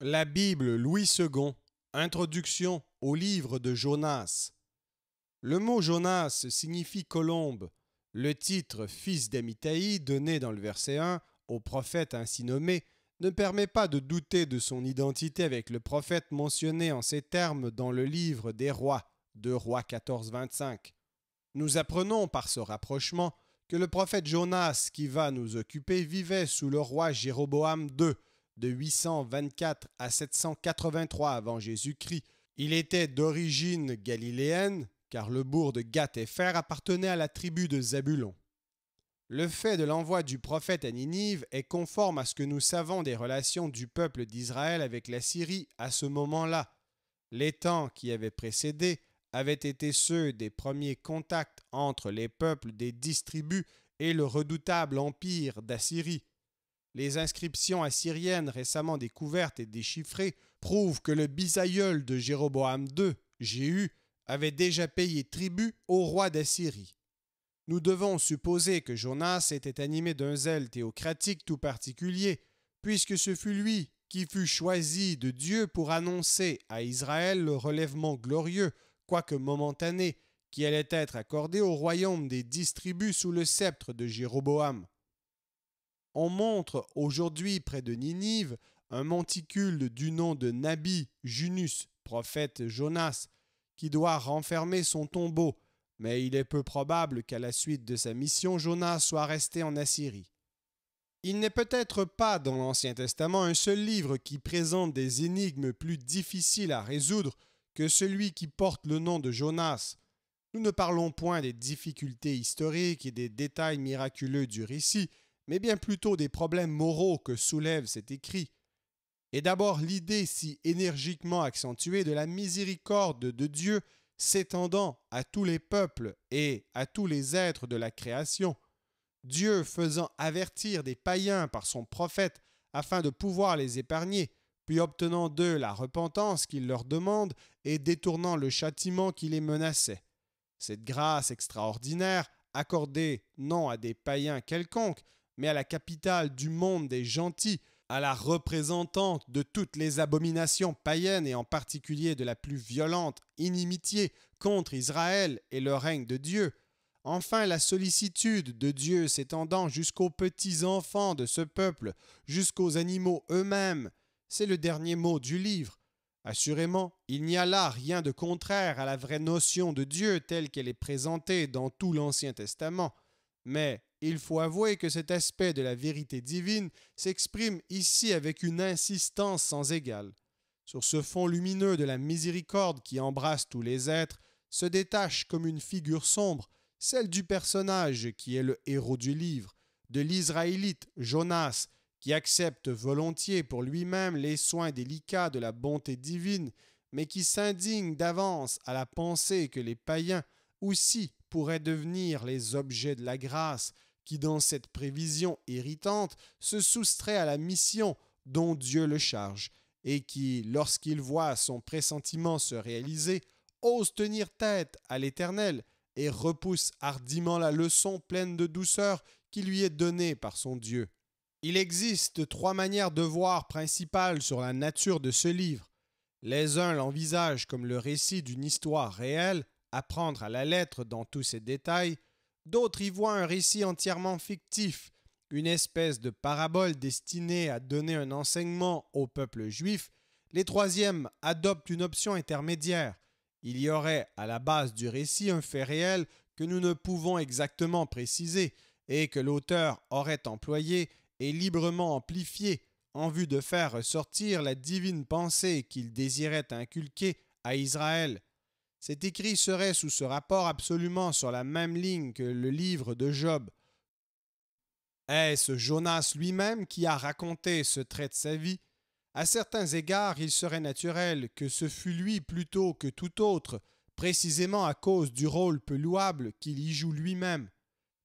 La Bible Louis II, Introduction au livre de Jonas. Le mot Jonas signifie colombe. Le titre fils d'Amitai donné dans le verset 1 au prophète ainsi nommé ne permet pas de douter de son identité avec le prophète mentionné en ces termes dans le livre des rois, de Rois 14-25. Nous apprenons par ce rapprochement que le prophète Jonas qui va nous occuper vivait sous le roi Jéroboam II, de 824 à 783 avant Jésus-Christ. Il était d'origine galiléenne, car le bourg de Gath Fer appartenait à la tribu de Zabulon. Le fait de l'envoi du prophète à Ninive est conforme à ce que nous savons des relations du peuple d'Israël avec la Syrie à ce moment-là. Les temps qui avaient précédé avaient été ceux des premiers contacts entre les peuples des dix tribus et le redoutable empire d'Assyrie. Les inscriptions assyriennes récemment découvertes et déchiffrées prouvent que le bisaïeul de Jéroboam II, Jéhu, avait déjà payé tribut au roi d'Assyrie. Nous devons supposer que Jonas était animé d'un zèle théocratique tout particulier, puisque ce fut lui qui fut choisi de Dieu pour annoncer à Israël le relèvement glorieux, quoique momentané, qui allait être accordé au royaume des dix tribus sous le sceptre de Jéroboam on montre aujourd'hui près de Ninive un monticule du nom de Nabi Junus, prophète Jonas, qui doit renfermer son tombeau, mais il est peu probable qu'à la suite de sa mission, Jonas soit resté en Assyrie. Il n'est peut-être pas dans l'Ancien Testament un seul livre qui présente des énigmes plus difficiles à résoudre que celui qui porte le nom de Jonas. Nous ne parlons point des difficultés historiques et des détails miraculeux du récit, mais bien plutôt des problèmes moraux que soulève cet écrit, Et d'abord l'idée si énergiquement accentuée de la miséricorde de Dieu s'étendant à tous les peuples et à tous les êtres de la création, Dieu faisant avertir des païens par son prophète afin de pouvoir les épargner, puis obtenant d'eux la repentance qu'il leur demande et détournant le châtiment qui les menaçait. Cette grâce extraordinaire, accordée non à des païens quelconques, mais à la capitale du monde des gentils, à la représentante de toutes les abominations païennes et en particulier de la plus violente inimitié contre Israël et le règne de Dieu. Enfin, la sollicitude de Dieu s'étendant jusqu'aux petits enfants de ce peuple, jusqu'aux animaux eux-mêmes, c'est le dernier mot du livre. Assurément, il n'y a là rien de contraire à la vraie notion de Dieu telle qu'elle est présentée dans tout l'Ancien Testament. Mais il faut avouer que cet aspect de la vérité divine s'exprime ici avec une insistance sans égale. Sur ce fond lumineux de la miséricorde qui embrasse tous les êtres, se détache comme une figure sombre celle du personnage qui est le héros du livre, de l'Israélite Jonas, qui accepte volontiers pour lui-même les soins délicats de la bonté divine, mais qui s'indigne d'avance à la pensée que les païens aussi pourraient devenir les objets de la grâce qui dans cette prévision irritante se soustrait à la mission dont Dieu le charge, et qui, lorsqu'il voit son pressentiment se réaliser, ose tenir tête à l'Éternel, et repousse hardiment la leçon pleine de douceur qui lui est donnée par son Dieu. Il existe trois manières de voir principales sur la nature de ce livre. Les uns l'envisagent comme le récit d'une histoire réelle, apprendre à la lettre dans tous ses détails, D'autres y voient un récit entièrement fictif, une espèce de parabole destinée à donner un enseignement au peuple juif. Les troisièmes adoptent une option intermédiaire. Il y aurait à la base du récit un fait réel que nous ne pouvons exactement préciser et que l'auteur aurait employé et librement amplifié en vue de faire ressortir la divine pensée qu'il désirait inculquer à Israël. Cet écrit serait sous ce rapport absolument sur la même ligne que le livre de Job. Est-ce Jonas lui-même qui a raconté ce trait de sa vie À certains égards, il serait naturel que ce fût lui plutôt que tout autre, précisément à cause du rôle peu louable qu'il y joue lui-même.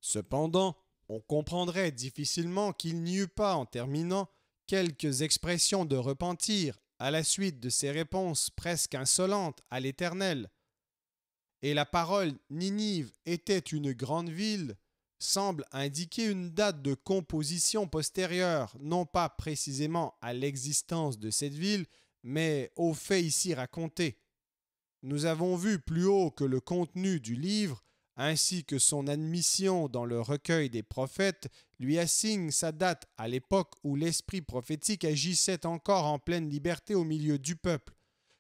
Cependant, on comprendrait difficilement qu'il n'y eût pas, en terminant, quelques expressions de repentir à la suite de ses réponses presque insolentes à l'Éternel et la parole Ninive était une grande ville semble indiquer une date de composition postérieure, non pas précisément à l'existence de cette ville, mais au fait ici racontés. Nous avons vu plus haut que le contenu du livre, ainsi que son admission dans le recueil des prophètes, lui assigne sa date à l'époque où l'esprit prophétique agissait encore en pleine liberté au milieu du peuple.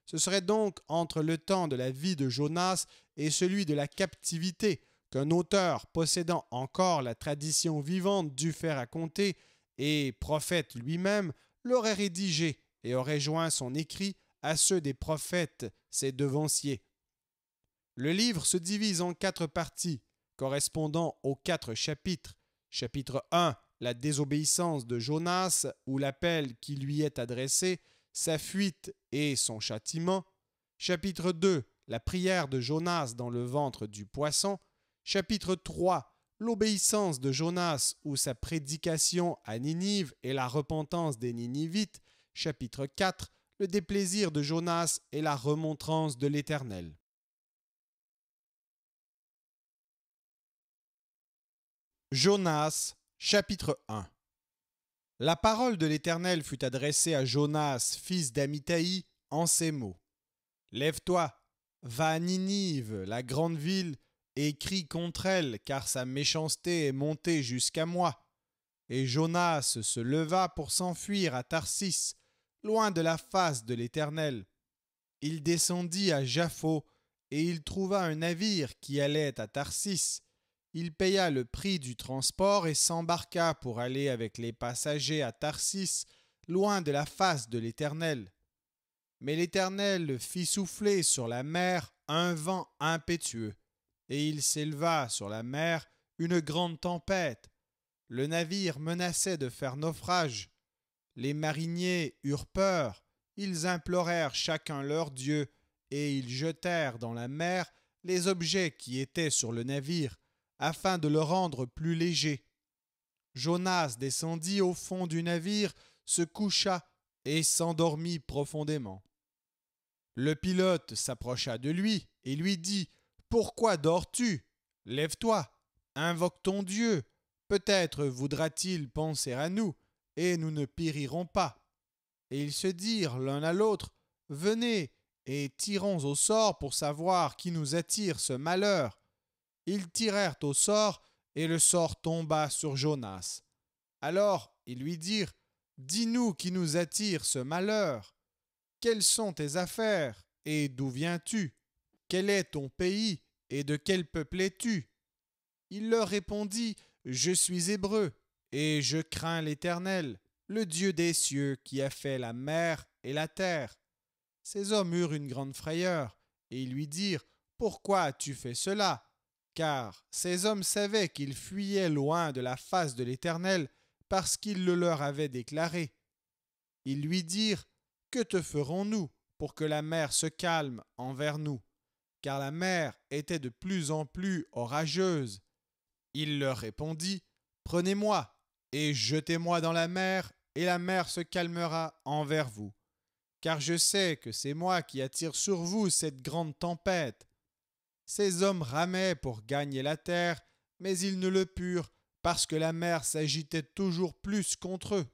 Ce serait donc entre le temps de la vie de Jonas et celui de la captivité qu'un auteur possédant encore la tradition vivante du faire raconter et prophète lui-même l'aurait rédigé et aurait joint son écrit à ceux des prophètes, ses devanciers. Le livre se divise en quatre parties, correspondant aux quatre chapitres. Chapitre 1, la désobéissance de Jonas ou l'appel qui lui est adressé sa fuite et son châtiment, chapitre 2, la prière de Jonas dans le ventre du poisson, chapitre 3, l'obéissance de Jonas ou sa prédication à Ninive et la repentance des Ninivites, chapitre 4, le déplaisir de Jonas et la remontrance de l'Éternel. Jonas, chapitre 1 la parole de l'Éternel fut adressée à Jonas, fils d'Amitai, en ces mots. Lève-toi, va à Ninive, la grande ville, et crie contre elle, car sa méchanceté est montée jusqu'à moi. Et Jonas se leva pour s'enfuir à Tarsis, loin de la face de l'Éternel. Il descendit à Jaffo, et il trouva un navire qui allait à Tarsis il paya le prix du transport et s'embarqua pour aller avec les passagers à Tarsis, loin de la face de l'Éternel. Mais l'Éternel fit souffler sur la mer un vent impétueux, et il s'éleva sur la mer une grande tempête. Le navire menaçait de faire naufrage. Les mariniers eurent peur, ils implorèrent chacun leur Dieu, et ils jetèrent dans la mer les objets qui étaient sur le navire afin de le rendre plus léger. Jonas descendit au fond du navire, se coucha et s'endormit profondément. Le pilote s'approcha de lui et lui dit Pourquoi dors-tu Lève-toi, invoque ton Dieu. Peut-être voudra-t-il penser à nous, et nous ne périrons pas. Et ils se dirent l'un à l'autre Venez, et tirons au sort pour savoir qui nous attire ce malheur. Ils tirèrent au sort, et le sort tomba sur Jonas. Alors ils lui dirent, Dis-nous qui nous attire ce malheur. Quelles sont tes affaires, et d'où viens-tu Quel est ton pays, et de quel peuple es-tu Il leur répondit, Je suis hébreu, et je crains l'Éternel, le Dieu des cieux qui a fait la mer et la terre. Ces hommes eurent une grande frayeur, et ils lui dirent, Pourquoi as-tu fait cela car ces hommes savaient qu'ils fuyaient loin de la face de l'Éternel parce qu'il le leur avait déclaré. Ils lui dirent, Que te ferons-nous pour que la mer se calme envers nous Car la mer était de plus en plus orageuse. Il leur répondit, Prenez-moi et jetez-moi dans la mer, et la mer se calmera envers vous. Car je sais que c'est moi qui attire sur vous cette grande tempête, ces hommes ramaient pour gagner la terre, mais ils ne le purent, parce que la mer s'agitait toujours plus contre eux.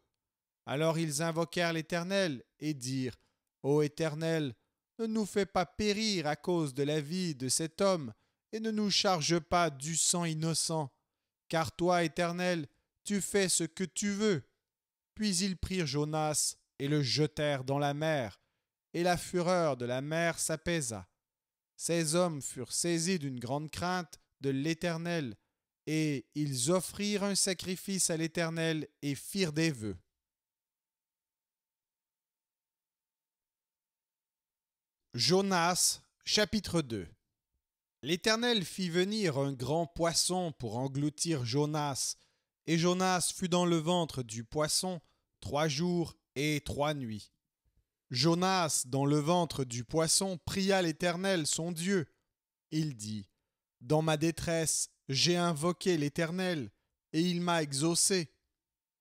Alors ils invoquèrent l'Éternel, et dirent, Ô Éternel, ne nous fais pas périr à cause de la vie de cet homme, et ne nous charge pas du sang innocent, car toi, Éternel, tu fais ce que tu veux. Puis ils prirent Jonas et le jetèrent dans la mer, et la fureur de la mer s'apaisa. Ces hommes furent saisis d'une grande crainte de l'Éternel, et ils offrirent un sacrifice à l'Éternel et firent des vœux. Jonas chapitre 2 L'Éternel fit venir un grand poisson pour engloutir Jonas, et Jonas fut dans le ventre du poisson trois jours et trois nuits. Jonas, dans le ventre du poisson, pria l'Éternel, son Dieu. Il dit, Dans ma détresse, j'ai invoqué l'Éternel, et il m'a exaucé.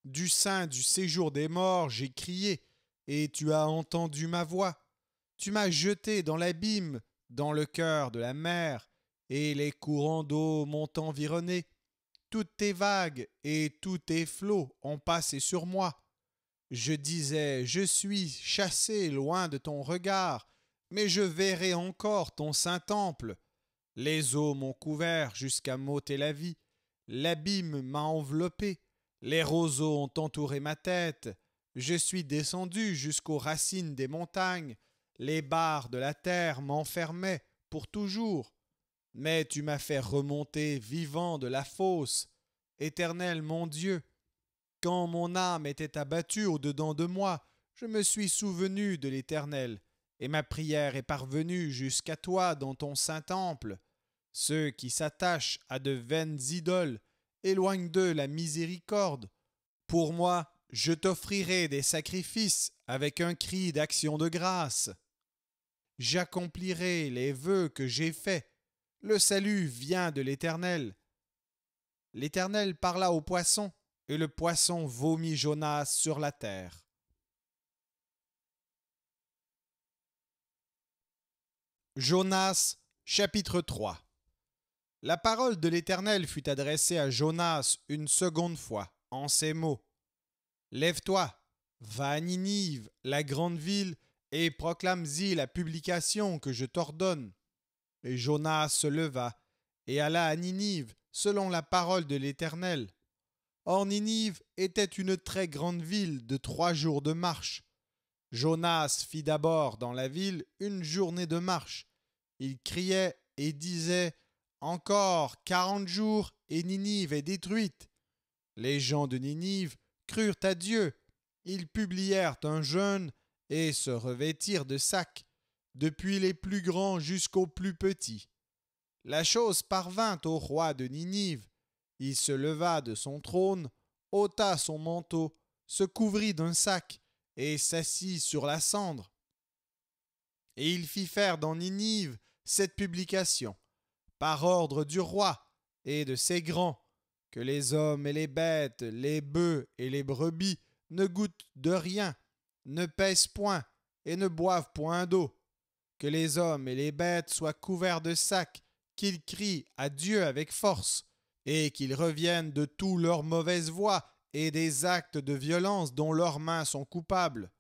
Du sein du séjour des morts, j'ai crié, et tu as entendu ma voix. Tu m'as jeté dans l'abîme, dans le cœur de la mer, et les courants d'eau m'ont environné. Toutes tes vagues et tous tes flots ont passé sur moi. Je disais, je suis chassé loin de ton regard, mais je verrai encore ton saint temple. Les eaux m'ont couvert jusqu'à m'ôter la vie, l'abîme m'a enveloppé, les roseaux ont entouré ma tête, je suis descendu jusqu'aux racines des montagnes, les barres de la terre m'enfermaient pour toujours. Mais tu m'as fait remonter vivant de la fosse, éternel mon Dieu, quand mon âme était abattue au-dedans de moi, je me suis souvenu de l'Éternel, et ma prière est parvenue jusqu'à toi dans ton saint temple. Ceux qui s'attachent à de vaines idoles, éloignent d'eux la miséricorde. Pour moi, je t'offrirai des sacrifices avec un cri d'action de grâce. J'accomplirai les vœux que j'ai faits. Le salut vient de l'Éternel. L'Éternel parla au poisson, et le poisson vomit Jonas sur la terre. Jonas chapitre 3 La parole de l'Éternel fut adressée à Jonas une seconde fois, en ces mots. Lève-toi, va à Ninive, la grande ville, et proclame-y la publication que je t'ordonne. Et Jonas se leva et alla à Ninive, selon la parole de l'Éternel. Or Ninive était une très grande ville de trois jours de marche. Jonas fit d'abord dans la ville une journée de marche. Il criait et disait Encore quarante jours et Ninive est détruite. Les gens de Ninive crurent à Dieu. Ils publièrent un jeûne et se revêtirent de sacs, depuis les plus grands jusqu'aux plus petits. La chose parvint au roi de Ninive, il se leva de son trône, ôta son manteau, se couvrit d'un sac et s'assit sur la cendre. Et il fit faire dans Ninive cette publication, par ordre du roi et de ses grands, que les hommes et les bêtes, les bœufs et les brebis ne goûtent de rien, ne pèsent point et ne boivent point d'eau, que les hommes et les bêtes soient couverts de sacs, qu'ils crient à Dieu avec force, et qu'ils reviennent de tout leurs mauvaises voies et des actes de violence dont leurs mains sont coupables.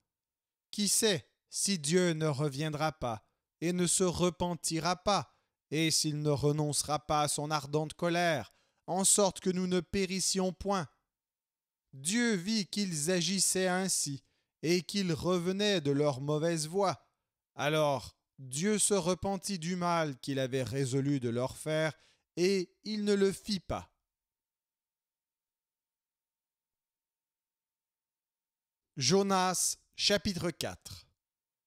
Qui sait si Dieu ne reviendra pas et ne se repentira pas, et s'il ne renoncera pas à son ardente colère, en sorte que nous ne périssions point. Dieu vit qu'ils agissaient ainsi, et qu'ils revenaient de leur mauvaise voie. Alors Dieu se repentit du mal qu'il avait résolu de leur faire, et il ne le fit pas. Jonas chapitre 4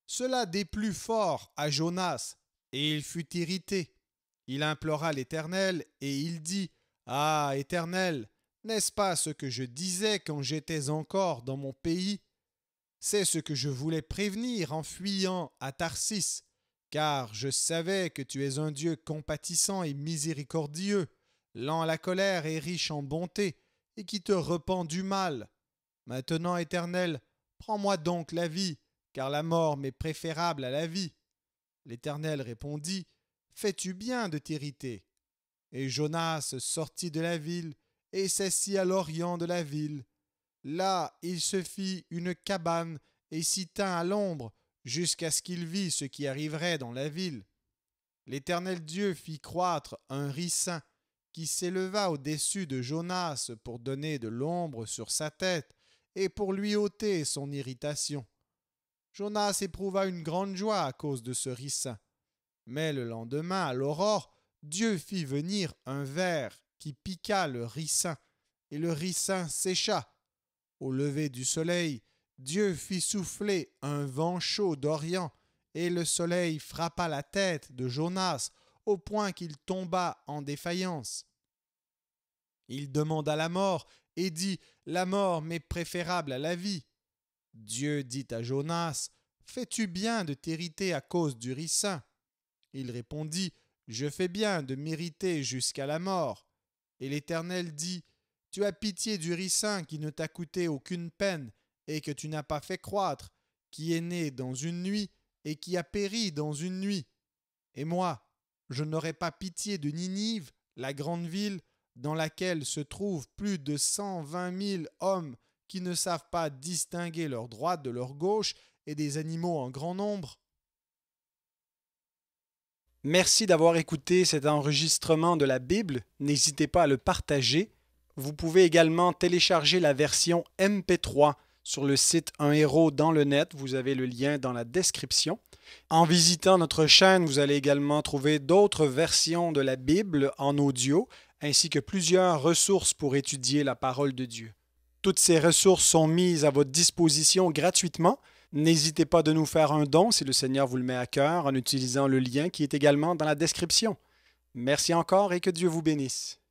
Cela déplut fort à Jonas, et il fut irrité. Il implora l'Éternel, et il dit, Ah, Éternel, n'est-ce pas ce que je disais quand j'étais encore dans mon pays C'est ce que je voulais prévenir en fuyant à Tarsis. Car je savais que tu es un Dieu compatissant et miséricordieux, lent à la colère et riche en bonté, et qui te repent du mal. Maintenant, Éternel, prends-moi donc la vie, car la mort m'est préférable à la vie. L'Éternel répondit, Fais-tu bien de t'irriter Et Jonas sortit de la ville et s'assit à l'orient de la ville. Là, il se fit une cabane et s'y tint à l'ombre jusqu'à ce qu'il vit ce qui arriverait dans la ville. L'Éternel Dieu fit croître un ricin qui s'éleva au-dessus de Jonas pour donner de l'ombre sur sa tête et pour lui ôter son irritation. Jonas éprouva une grande joie à cause de ce ricin. Mais le lendemain, à l'aurore, Dieu fit venir un ver qui piqua le ricin, et le ricin sécha. Au lever du soleil, Dieu fit souffler un vent chaud d'Orient, et le soleil frappa la tête de Jonas au point qu'il tomba en défaillance. Il demanda la mort et dit La mort m'est préférable à la vie. Dieu dit à Jonas Fais-tu bien de t'hériter à cause du ricin Il répondit Je fais bien de m'hériter jusqu'à la mort. Et l'Éternel dit Tu as pitié du ricin qui ne t'a coûté aucune peine et que tu n'as pas fait croître, qui est né dans une nuit et qui a péri dans une nuit. Et moi, je n'aurai pas pitié de Ninive, la grande ville, dans laquelle se trouvent plus de cent vingt mille hommes qui ne savent pas distinguer leur droite de leur gauche et des animaux en grand nombre. Merci d'avoir écouté cet enregistrement de la Bible. N'hésitez pas à le partager. Vous pouvez également télécharger la version MP3 sur le site Un héros dans le net. Vous avez le lien dans la description. En visitant notre chaîne, vous allez également trouver d'autres versions de la Bible en audio, ainsi que plusieurs ressources pour étudier la parole de Dieu. Toutes ces ressources sont mises à votre disposition gratuitement. N'hésitez pas de nous faire un don si le Seigneur vous le met à cœur en utilisant le lien qui est également dans la description. Merci encore et que Dieu vous bénisse.